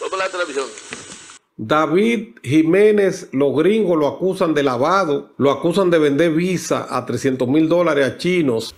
Vamos la televisión. David Jiménez, los gringos lo acusan de lavado, lo acusan de vender visa a 300 mil dólares a chinos.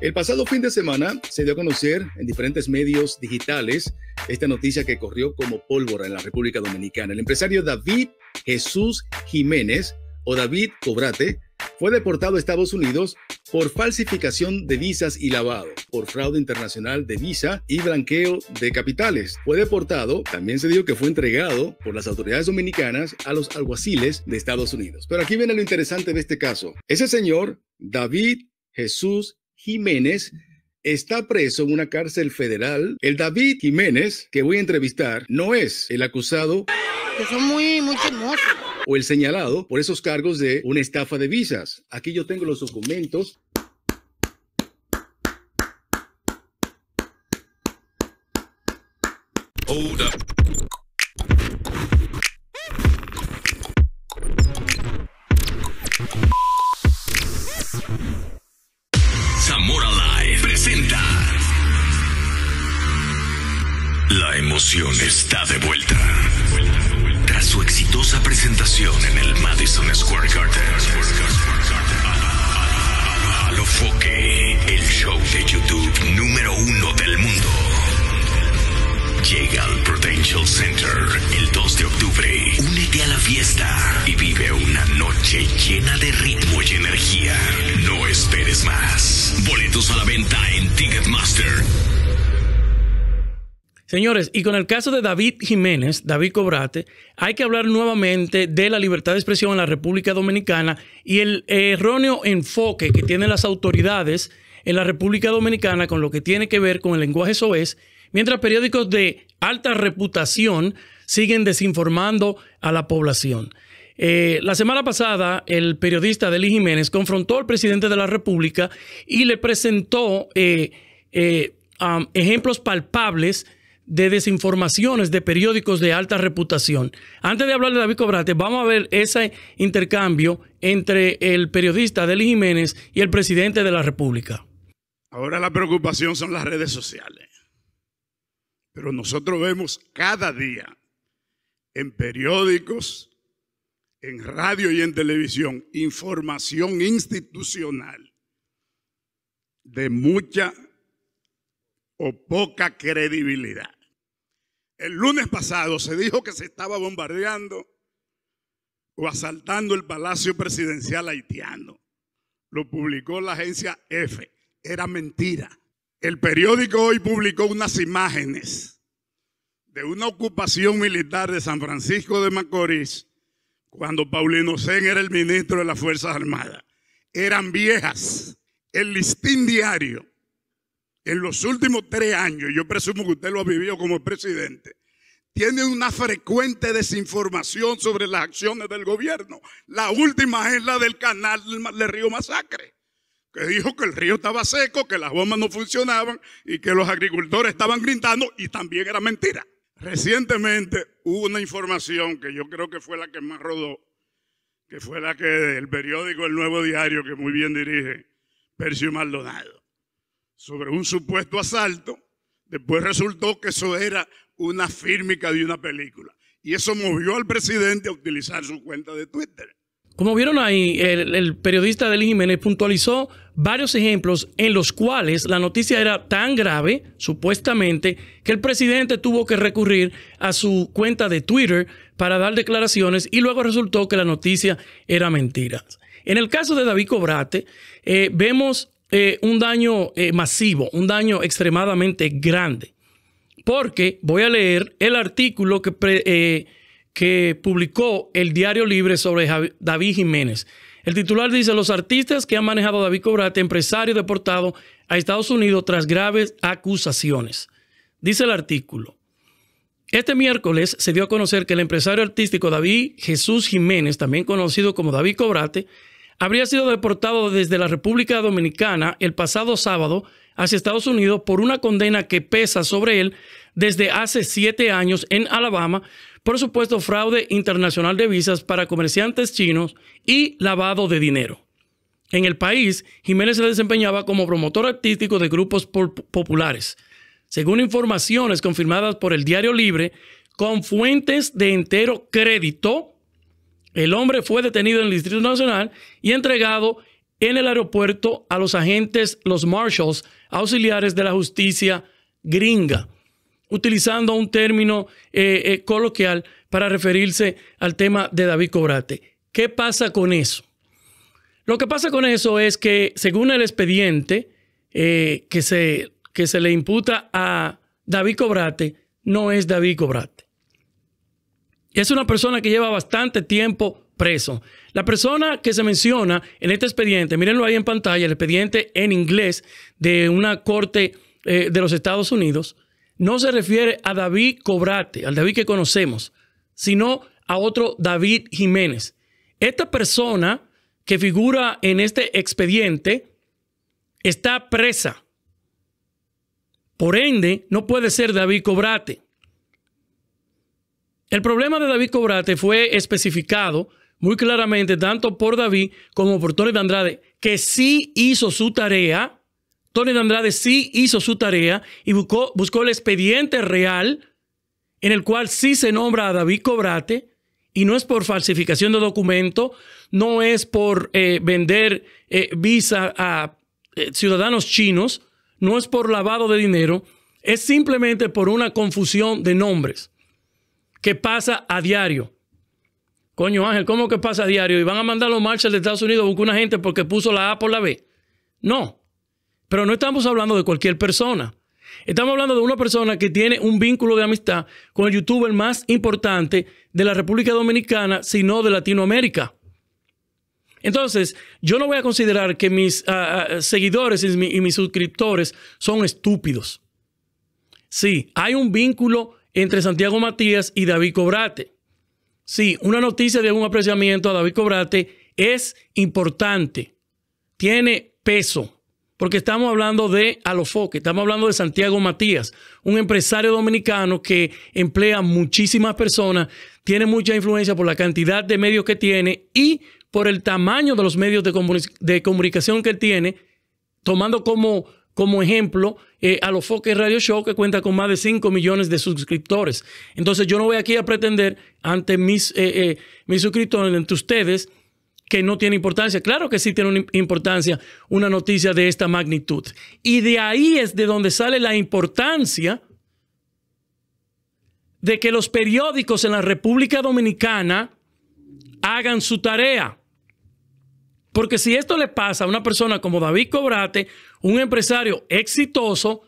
El pasado fin de semana se dio a conocer en diferentes medios digitales esta noticia que corrió como pólvora en la República Dominicana. El empresario David Jesús Jiménez o David Cobrate fue deportado a Estados Unidos por falsificación de visas y lavado, por fraude internacional de visa y blanqueo de capitales. Fue deportado, también se dijo que fue entregado por las autoridades dominicanas a los alguaciles de Estados Unidos. Pero aquí viene lo interesante de este caso. Ese señor, David Jesús Jiménez, está preso en una cárcel federal. El David Jiménez, que voy a entrevistar, no es el acusado. Que son muy, muy o el señalado por esos cargos de una estafa de visas. Aquí yo tengo los documentos. Hold Zamora Live presenta. La emoción está de vuelta presentación en el Madison Square Garden. Foque, el show de YouTube número uno del mundo. Llega al Prudential Center el 2 de octubre. Únete a la fiesta y vive una noche llena de ritmo y energía. No esperes más. Boletos a la venta en Ticketmaster Señores, y con el caso de David Jiménez, David Cobrate, hay que hablar nuevamente de la libertad de expresión en la República Dominicana y el erróneo enfoque que tienen las autoridades en la República Dominicana con lo que tiene que ver con el lenguaje soez, mientras periódicos de alta reputación siguen desinformando a la población. Eh, la semana pasada, el periodista Deli Jiménez confrontó al presidente de la República y le presentó eh, eh, um, ejemplos palpables de desinformaciones de periódicos de alta reputación. Antes de hablar de David Cobrate, vamos a ver ese intercambio entre el periodista Deli Jiménez y el presidente de la República. Ahora la preocupación son las redes sociales. Pero nosotros vemos cada día en periódicos, en radio y en televisión información institucional de mucha o poca credibilidad. El lunes pasado se dijo que se estaba bombardeando o asaltando el palacio presidencial haitiano. Lo publicó la agencia F. Era mentira. El periódico hoy publicó unas imágenes de una ocupación militar de San Francisco de Macorís cuando Paulino Sen era el ministro de las Fuerzas Armadas. Eran viejas. El listín diario en los últimos tres años, yo presumo que usted lo ha vivido como presidente, tiene una frecuente desinformación sobre las acciones del gobierno. La última es la del canal del río Masacre, que dijo que el río estaba seco, que las bombas no funcionaban y que los agricultores estaban gritando y también era mentira. Recientemente hubo una información que yo creo que fue la que más rodó, que fue la que el periódico El Nuevo Diario, que muy bien dirige Percio Maldonado sobre un supuesto asalto, después resultó que eso era una fírmica de una película. Y eso movió al presidente a utilizar su cuenta de Twitter. Como vieron ahí, el, periodista Deli Jiménez puntualizó varios ejemplos en los cuales la noticia era tan grave, supuestamente, que el presidente tuvo que recurrir a su cuenta de Twitter para dar declaraciones y luego resultó que la noticia era mentira. En el caso de David Cobrate, eh, vemos eh, un daño eh, masivo, un daño extremadamente grande. Porque voy a leer el artículo que, eh, que publicó el Diario Libre sobre David Jiménez. El titular dice, los artistas que han manejado a David Cobrate, empresario deportado a Estados Unidos tras graves acusaciones. Dice el artículo, este miércoles se dio a conocer que el empresario artístico David Jesús Jiménez, también conocido como David Cobrate, habría sido deportado desde la República Dominicana el pasado sábado hacia Estados Unidos por una condena que pesa sobre él desde hace siete años en Alabama por supuesto fraude internacional de visas para comerciantes chinos y lavado de dinero. En el país, Jiménez se desempeñaba como promotor artístico de grupos populares. Según informaciones confirmadas por el Diario Libre, con fuentes de entero crédito, el hombre fue detenido en el Distrito Nacional y entregado en el aeropuerto a los agentes, los marshals, auxiliares de la justicia gringa, utilizando un término eh, eh, coloquial para referirse al tema de David Cobrate. ¿Qué pasa con eso? Lo que pasa con eso es que, según el expediente eh, que, se, que se le imputa a David Cobrate, no es David Cobrate. Es una persona que lleva bastante tiempo preso. La persona que se menciona en este expediente, mírenlo ahí en pantalla, el expediente en inglés de una corte eh, de los Estados Unidos, no se refiere a David Cobrate, al David que conocemos, sino a otro David Jiménez. Esta persona que figura en este expediente está presa. Por ende, no puede ser David Cobrate. El problema de David Cobrate fue especificado muy claramente tanto por David como por Tony de Andrade, que sí hizo su tarea. Tony de Andrade sí hizo su tarea y buscó, el expediente real en el cual sí se nombra a David Cobrate y no es por falsificación de documento, no es por eh, vender eh, visa a eh, ciudadanos chinos, no es por lavado de dinero, es simplemente por una confusión de nombres. ¿Qué pasa a diario. Coño Ángel, ¿cómo que pasa a diario? ¿Y van a mandar los marchas de Estados Unidos a buscar una gente porque puso la A por la B? No. Pero no estamos hablando de cualquier persona. Estamos hablando de una persona que tiene un vínculo de amistad con el youtuber más importante de la República Dominicana, sino de Latinoamérica. Entonces, yo no voy a considerar que mis ah, ah, seguidores y, mis suscriptores son estúpidos. Sí, hay un vínculo entre Santiago Matías y David Cobrate. Sí, una noticia de un apreciamiento a David Cobrate es importante, tiene peso, porque estamos hablando de Alofoque, estamos hablando de Santiago Matías, un empresario dominicano que emplea muchísimas personas, tiene mucha influencia por la cantidad de medios que tiene y por el tamaño de los medios de, de comunicación que tiene, tomando como como ejemplo eh, a los Focus Radio Show, que cuenta con más de 5 millones de suscriptores. Entonces, yo no voy aquí a pretender ante mis, eh, eh, suscriptores, ante ustedes, que no tiene importancia. Claro que sí tiene importancia una noticia de esta magnitud. Y de ahí es de donde sale la importancia de que los periódicos en la República Dominicana hagan su tarea. Porque si esto le pasa a una persona como David Cobrate, un empresario exitoso,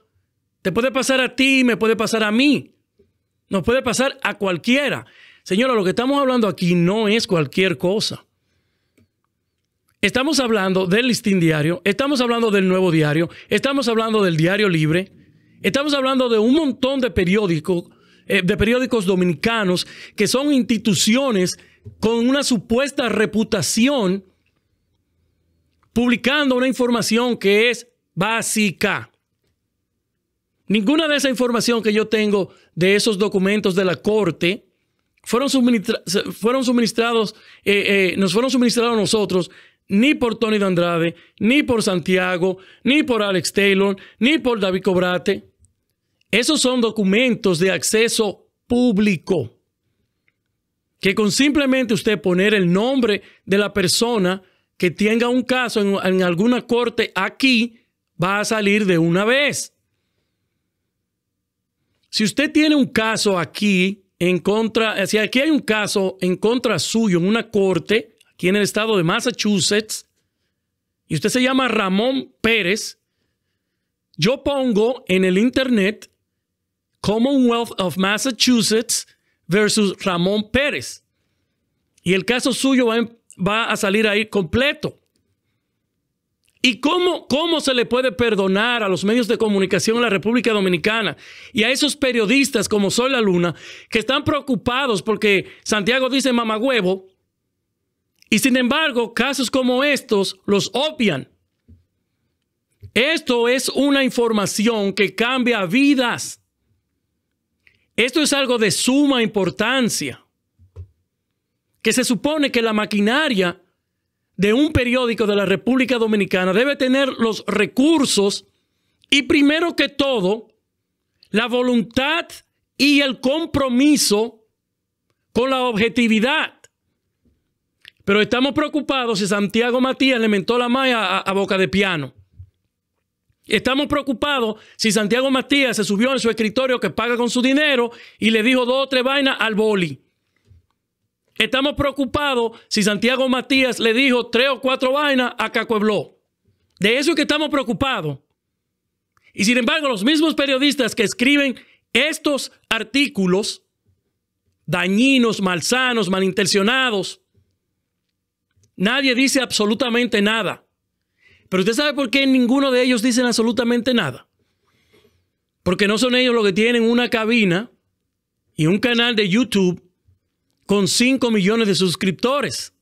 te puede pasar a ti, me puede pasar a mí, nos puede pasar a cualquiera. Señora, lo que estamos hablando aquí no es cualquier cosa. Estamos hablando del listín diario, estamos hablando del nuevo diario, estamos hablando del diario libre, estamos hablando de un montón de periódicos, eh, de periódicos dominicanos que son instituciones con una supuesta reputación publicando una información que es básica. Ninguna de esa información que yo tengo de esos documentos de la corte fueron, suministrados, eh, eh, nos fueron suministrados a nosotros ni por Tony de Andrade, ni por Santiago, ni por Alex Taylor, ni por David Cobrate. Esos son documentos de acceso público que con simplemente usted poner el nombre de la persona que tenga un caso en, alguna corte aquí va a salir de una vez. Si usted tiene un caso aquí en contra, eh, si aquí hay un caso en contra suyo en una corte, aquí en el estado de Massachusetts, y usted se llama Ramón Pérez, yo pongo en el internet Commonwealth of Massachusetts versus Ramón Pérez. Y el caso suyo va a va a salir ahí completo. ¿Y cómo, cómo se le puede perdonar a los medios de comunicación en la República Dominicana y a esos periodistas como Soy la Luna que están preocupados porque Santiago dice mamagüevo y sin embargo casos como estos los obvian? Esto es una información que cambia vidas. Esto es algo de suma importancia que se supone que la maquinaria de un periódico de la República Dominicana debe tener los recursos y primero que todo, la voluntad y el compromiso con la objetividad. Pero estamos preocupados si Santiago Matías le mentó la malla a, boca de piano. Estamos preocupados si Santiago Matías se subió en su escritorio que paga con su dinero y le dijo dos o tres vainas al boli. Estamos preocupados si Santiago Matías le dijo tres o cuatro vainas a Cacuebló. De eso es que estamos preocupados. Y sin embargo, los mismos periodistas que escriben estos artículos dañinos, malsanos, malintencionados, nadie dice absolutamente nada. Pero usted sabe por qué ninguno de ellos dicen absolutamente nada. Porque no son ellos los que tienen una cabina y un canal de YouTube con 5 millones de suscriptores.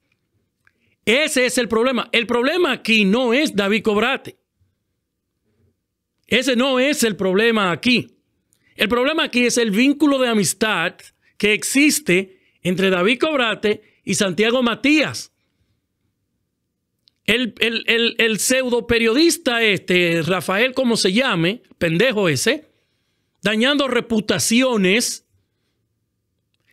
Ese es el problema. El problema aquí no es David Cobrate. Ese no es el problema aquí. El problema aquí es el vínculo de amistad que existe entre David Cobrate y Santiago Matías. El, pseudo periodista este, Rafael, como se llame, pendejo ese, dañando reputaciones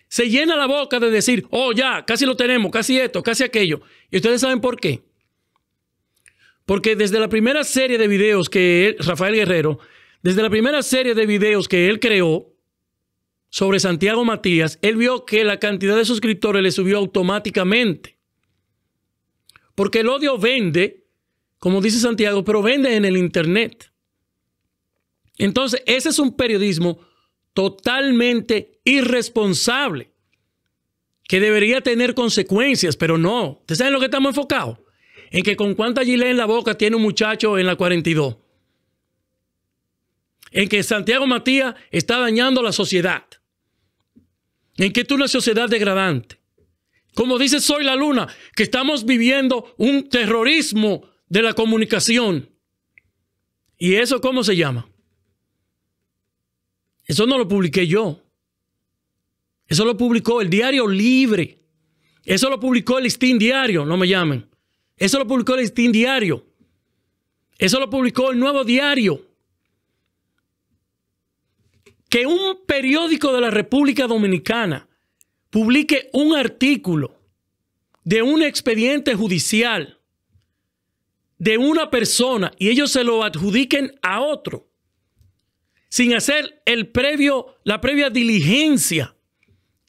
se llena la boca de decir, oh, ya, casi lo tenemos, casi esto, casi aquello. ¿Y ustedes saben por qué? Porque desde la primera serie de videos que Rafael Guerrero, desde la primera serie de videos que él creó sobre Santiago Matías, él vio que la cantidad de suscriptores le subió automáticamente. Porque el odio vende, como dice Santiago, pero vende en el Internet. Entonces, ese es un periodismo totalmente irresponsable, que debería tener consecuencias, pero no. ¿Ustedes saben lo que estamos enfocados? En que con cuánta gilea en la boca tiene un muchacho en la 42. En que Santiago Matías está dañando la sociedad. En que tú es una sociedad degradante. Como dice Soy la Luna, que estamos viviendo un terrorismo de la comunicación. ¿Y eso cómo se llama? Eso no lo publiqué yo. Eso lo publicó el diario Libre. Eso lo publicó el Listín Diario, no me llamen. Eso lo publicó el Listín Diario. Eso lo publicó el Nuevo Diario. Que un periódico de la República Dominicana publique un artículo de un expediente judicial de una persona y ellos se lo adjudiquen a otro sin hacer el previo, la previa diligencia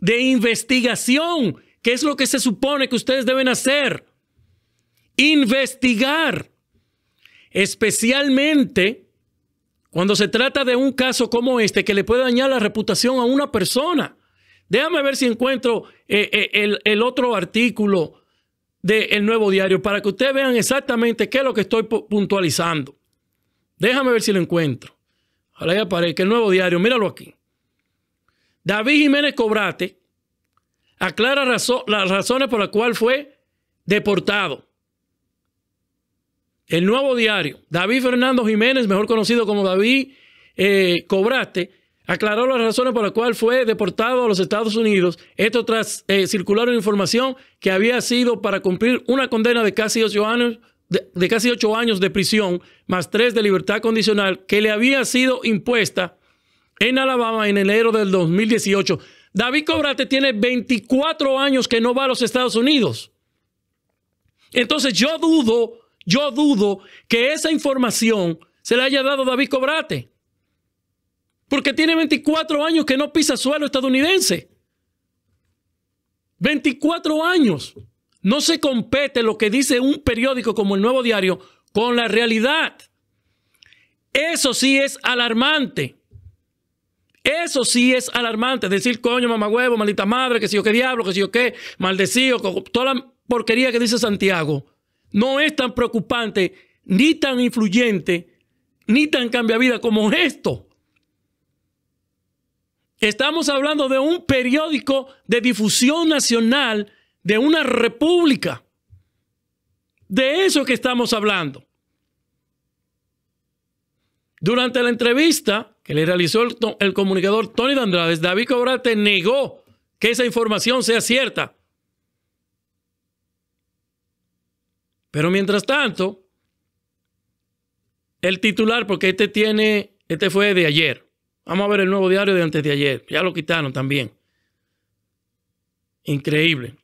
de investigación, que es lo que se supone que ustedes deben hacer. Investigar, especialmente cuando se trata de un caso como este que le puede dañar la reputación a una persona. Déjame ver si encuentro eh, eh, el, otro artículo del nuevo diario para que ustedes vean exactamente qué es lo que estoy puntualizando. Déjame ver si lo encuentro. Ahora ya el nuevo diario, míralo aquí. David Jiménez Cobrate aclara las razones por las cuales fue deportado. El nuevo diario, David Fernando Jiménez, mejor conocido como David eh, Cobrate, aclaró las razones por las cuales fue deportado a los Estados Unidos. Esto tras eh, circular una información que había sido para cumplir una condena de casi ocho años de, casi ocho años de prisión, más tres de libertad condicional, que le había sido impuesta en Alabama en enero del 2018. David Cobrate tiene 24 años que no va a los Estados Unidos. Entonces yo dudo, yo dudo que esa información se la haya dado David Cobrate. Porque tiene 24 años que no pisa suelo estadounidense. 24 años. No se compete lo que dice un periódico como el Nuevo Diario con la realidad. Eso sí es alarmante. Eso sí es alarmante. Decir, coño, huevo, maldita madre, que si yo qué diablo, que si yo qué, maldecido, toda la porquería que dice Santiago, no es tan preocupante, ni tan influyente, ni tan cambia vida como esto. Estamos hablando de un periódico de difusión nacional de una república. De eso que estamos hablando. Durante la entrevista que le realizó el, comunicador Tony de David Cobrate negó que esa información sea cierta. Pero mientras tanto, el titular, porque este tiene, este fue de ayer. Vamos a ver el nuevo diario de antes de ayer. Ya lo quitaron también. Increíble.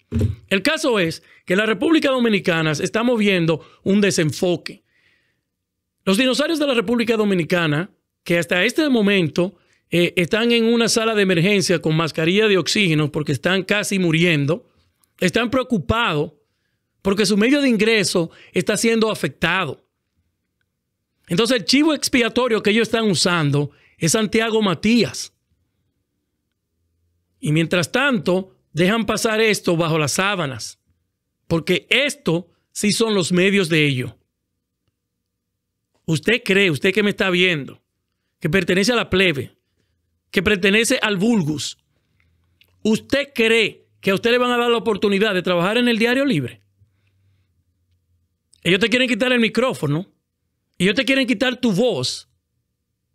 El caso es que en la República Dominicana está moviendo un desenfoque. Los dinosaurios de la República Dominicana, que hasta este momento eh, están en una sala de emergencia con mascarilla de oxígeno porque están casi muriendo, están preocupados porque su medio de ingreso está siendo afectado. Entonces el chivo expiatorio que ellos están usando es Santiago Matías. Y mientras tanto, dejan pasar esto bajo las sábanas, porque esto sí son los medios de ello. Usted cree, usted que me está viendo, que pertenece a la plebe, que pertenece al vulgus, ¿usted cree que a usted le van a dar la oportunidad de trabajar en el diario libre? Ellos te quieren quitar el micrófono, ellos te quieren quitar tu voz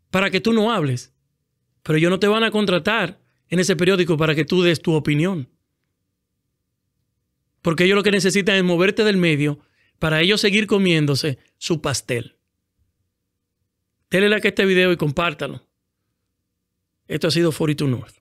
para que tú no hables, pero ellos no te van a contratar en ese periódico para que tú des tu opinión. Porque ellos lo que necesitan es moverte del medio para ellos seguir comiéndose su pastel. Dele like a este video y compártalo. Esto ha sido 42 North.